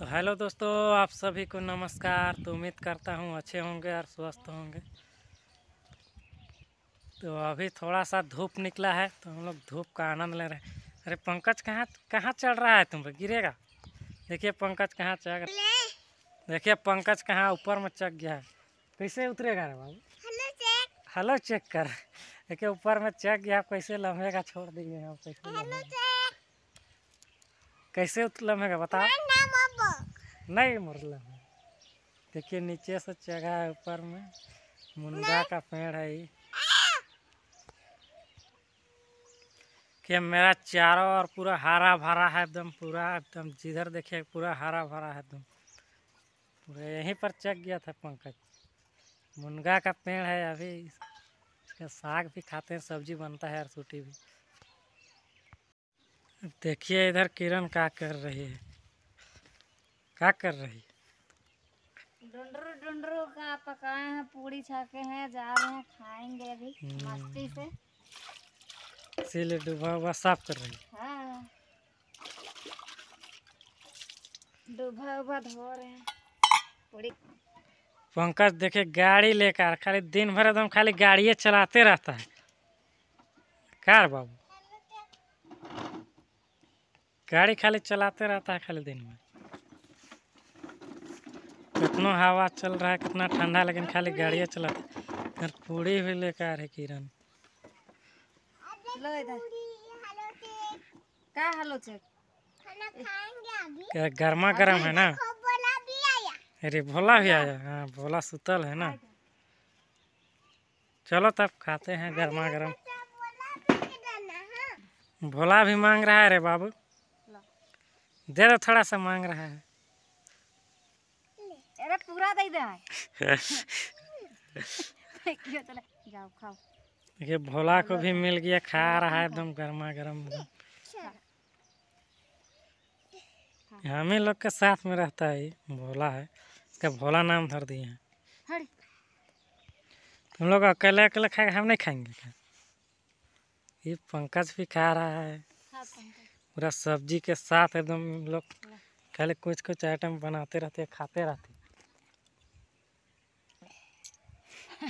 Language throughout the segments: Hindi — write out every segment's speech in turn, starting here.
तो हेलो दोस्तों आप सभी को नमस्कार तो उम्मीद करता हूँ अच्छे होंगे और स्वस्थ होंगे तो अभी थोड़ा सा धूप निकला है तो हम लोग धूप का आनंद ले रहे हैं अरे पंकज कहाँ कहाँ चल रहा है तुम पर गिरेगा देखिए पंकज कहाँ चढ़ देखिए पंकज कहाँ ऊपर में चक गया है कैसे उतरेगा रे बाबू हेलो चेक कर देखिए ऊपर में चक गया कैसे लम्हेगा छोड़ दीजिए आप कैसे कैसे लम्हेगा बताओ नहीं मुरला है देखिए नीचे से चगा है ऊपर में मुनगा का पेड़ है ये कि मेरा चारों और पूरा हरा भरा है एकदम पूरा एकदम जिधर देखिए पूरा हरा भरा है एकदम पूरा यहीं पर चक गया था पंकज मुनगा का पेड़ है अभी इसका साग भी खाते हैं सब्जी बनता है और सूटी भी देखिए इधर किरण क्या कर रही है क्या कर रही डुंडरू डुंडरू का पकाए हैं पूरी छाके हैं जा रहे हैं खाएंगे अभी हम्म। मस्ती से इसीलिए डूबा हुआ साफ कर रही हाँ डूबा हुआ धो रहे हैं पूरी पंकज देखे गाड़ी लेकर खाली दिन भर एकदम खाली गाड़िए चलाते रहता है कार बाबू गाड़ी खाली चलाते रहता है खाली दिन में कितना हवा चल रहा है कितना ठंडा लेकिन खाली गाड़ियाँ चलत पूरी भी लेकर है किरण गर्मा गर्म है ना अरे भोला भी आया हाँ भोला सुतल है ना चलो तब खाते हैं गर्मा गर्म भोला भी मांग रहा है रे बाबू दे दो थोड़ा सा मांग रहा है अरे पूरा दे दे जाओ खाओ देखिए भोला को भी मिल गया खा रहा है एकदम गर्मा गर्म हमें लोग के साथ में रहता है भोला है इसका भोला नाम धर दिए हैं तुम लोग अकेले अकेले खाएंगे हम नहीं खाएंगे क्या ये पंकज भी खा रहा है हाँ, पूरा सब्जी के साथ एकदम लोग पहले कुछ कुछ आइटम बनाते रहते खाते रहते तो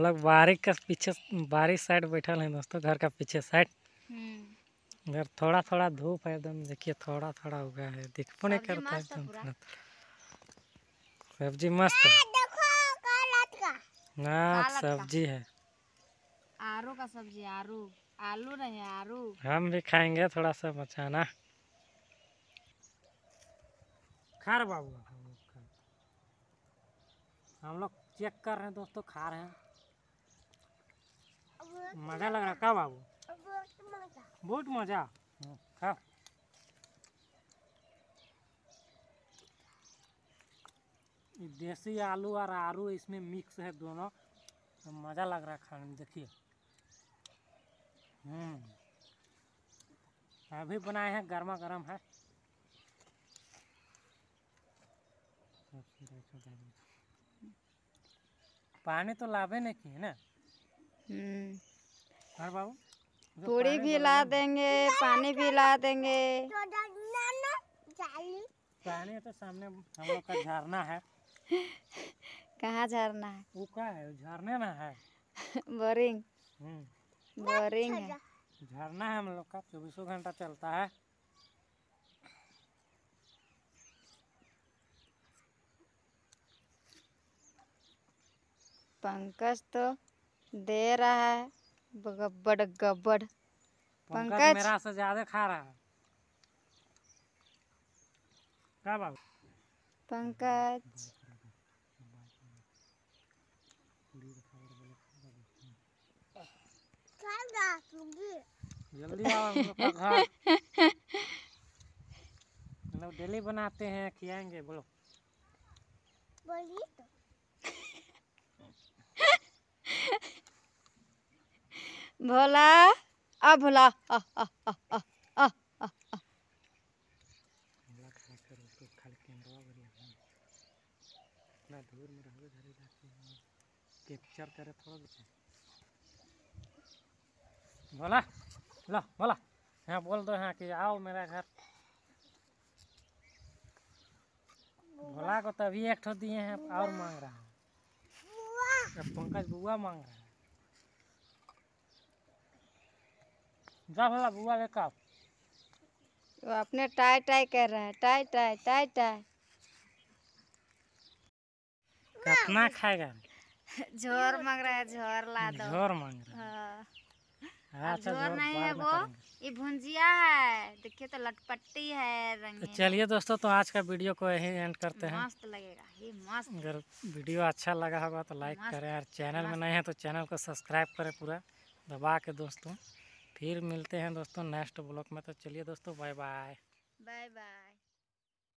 लोग मतलब बारिश का पीछे बारिश साइड बैठल है दोस्तों घर का पीछे साइड घर हम्म। थोड़ा थोड़ा धूप है एकदम तो देखिए थोड़ा थोड़ा उगा है दिख पुणे तो करता है एकदम तो। सब्जी मस्त है ना सब्जी है आलू का सब्जी आलू आलू नहीं आलू हम भी खाएंगे थोड़ा सा मचाना खार बाबू हम लोग चेक कर रहे हैं दोस्तों खा रहे हैं तो मज़ा लग रहा है क्या बाबू तो बहुत मज़ा हाँ। खा देसी आलू और आलू इसमें मिक्स है दोनों तो मज़ा लग रहा है खाने में देखिए हम्म अभी बनाए हैं गर्मा गर्म है पानी तो लाभ नहीं है ना हम्म। हर बाबू पूरी भी तो ला देंगे पानी भी ला देंगे पानी तो सामने हम लोग का झरना है कहाँ झरना है वो का है झरने ना है बोरिंग हम्म। बोरिंग है झरना है हम लोग का चौबीसों घंटा चलता है पंकज तो दे रहा है गब्बड़ गब्बड़ पंकज मेरा से ज्यादा खा रहा है क्या बात पंकज जल्दी आओ डेली बनाते हैं खिलाएंगे बोलो बोलिए तो भोला आ भोला आ आ कैप्चर करे थोड़ा भोला ला भोला हाँ बोल दो हाँ कि आओ मेरा घर बोला को तभी एक ठो दिए हैं और मांग रहा है पंकज बुआ मांग रहा है जा भला बुआ ले का वो अपने टाई टाई कर रहा है टाई टाई टाई टाई कितना खाएगा झोर मांग रहा है झोर ला दो झोर मांग रहा है हां हाँ, अच्छा झोर नहीं है वो ये भुंजिया है देखिए तो लटपट्टी है रंग तो चलिए दोस्तों तो आज का वीडियो को यहीं एंड करते हैं मस्त लगेगा ये मस्त अगर वीडियो अच्छा लगा होगा तो लाइक करें और चैनल में नए हैं तो चैनल को सब्सक्राइब करें पूरा दबा के दोस्तों फिर मिलते हैं दोस्तों नेक्स्ट ब्लॉक में तो चलिए दोस्तों बाय बाय बाय बाय